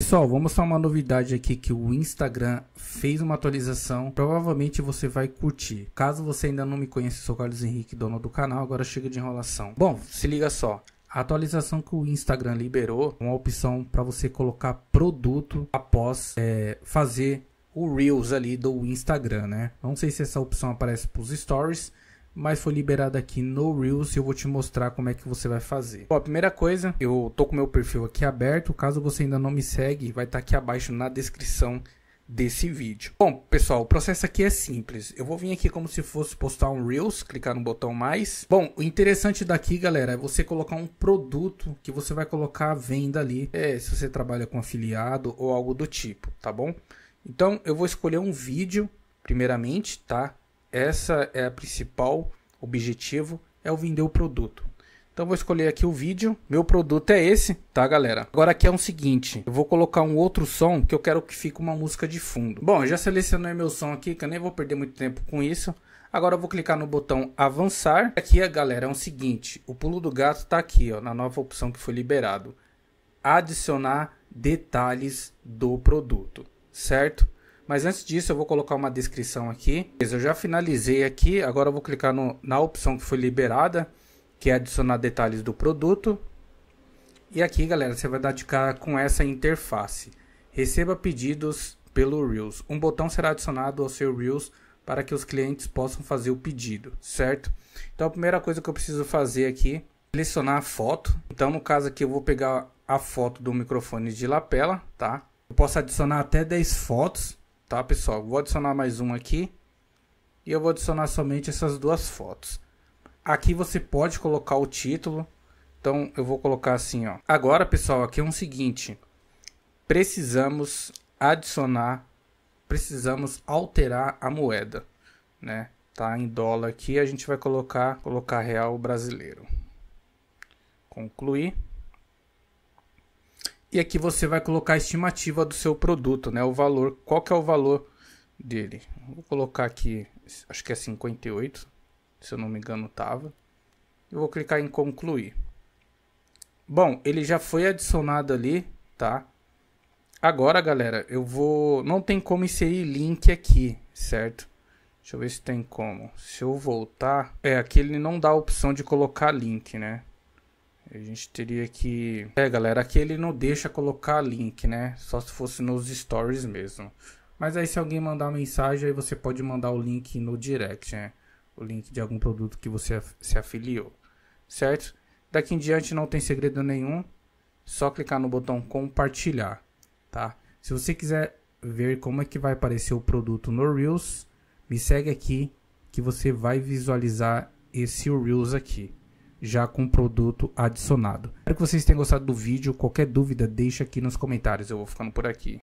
Pessoal, vamos mostrar uma novidade aqui que o Instagram fez uma atualização. Provavelmente você vai curtir. Caso você ainda não me conheça, sou Carlos Henrique, dono do canal. Agora chega de enrolação. Bom, se liga só. A atualização que o Instagram liberou, uma opção para você colocar produto após é, fazer o Reels ali do Instagram, né? Não sei se essa opção aparece para os Stories, mas foi liberado aqui no Reels e eu vou te mostrar como é que você vai fazer. Bom, a primeira coisa, eu tô com meu perfil aqui aberto, caso você ainda não me segue, vai estar tá aqui abaixo na descrição desse vídeo. Bom, pessoal, o processo aqui é simples. Eu vou vir aqui como se fosse postar um Reels, clicar no botão mais. Bom, o interessante daqui, galera, é você colocar um produto que você vai colocar à venda ali, é, se você trabalha com afiliado ou algo do tipo, tá bom? Então, eu vou escolher um vídeo, primeiramente, tá? essa é a principal objetivo é o vender o produto. Então vou escolher aqui o vídeo. Meu produto é esse, tá, galera? Agora aqui é o um seguinte, eu vou colocar um outro som que eu quero que fique uma música de fundo. Bom, já selecionei meu som aqui, que eu nem vou perder muito tempo com isso. Agora eu vou clicar no botão avançar. Aqui, galera, é o seguinte, o pulo do gato está aqui, ó, na nova opção que foi liberado. Adicionar detalhes do produto, certo? Mas antes disso, eu vou colocar uma descrição aqui. Eu já finalizei aqui, agora eu vou clicar no, na opção que foi liberada, que é adicionar detalhes do produto. E aqui, galera, você vai dar de cara com essa interface. Receba pedidos pelo Reels. Um botão será adicionado ao seu Reels para que os clientes possam fazer o pedido, certo? Então, a primeira coisa que eu preciso fazer aqui é selecionar a foto. Então, no caso aqui, eu vou pegar a foto do microfone de lapela, tá? Eu posso adicionar até 10 fotos. Tá, pessoal? Vou adicionar mais um aqui. E eu vou adicionar somente essas duas fotos. Aqui você pode colocar o título. Então, eu vou colocar assim, ó. Agora, pessoal, aqui é um seguinte. Precisamos adicionar, precisamos alterar a moeda, né? Tá em dólar aqui, a gente vai colocar, colocar real brasileiro. Concluir. E aqui você vai colocar a estimativa do seu produto, né? O valor, qual que é o valor dele? Vou colocar aqui, acho que é 58, se eu não me engano tava. Eu vou clicar em concluir. Bom, ele já foi adicionado ali, tá? Agora, galera, eu vou... Não tem como inserir link aqui, certo? Deixa eu ver se tem como. Se eu voltar... É, aqui ele não dá a opção de colocar link, né? A gente teria que. É, galera, aqui ele não deixa colocar link, né? Só se fosse nos stories mesmo. Mas aí, se alguém mandar mensagem, aí você pode mandar o link no direct, né? O link de algum produto que você se afiliou, certo? Daqui em diante não tem segredo nenhum. Só clicar no botão compartilhar, tá? Se você quiser ver como é que vai aparecer o produto no Reels, me segue aqui que você vai visualizar esse Reels aqui já com produto adicionado. Espero que vocês tenham gostado do vídeo. Qualquer dúvida, deixa aqui nos comentários. Eu vou ficando por aqui.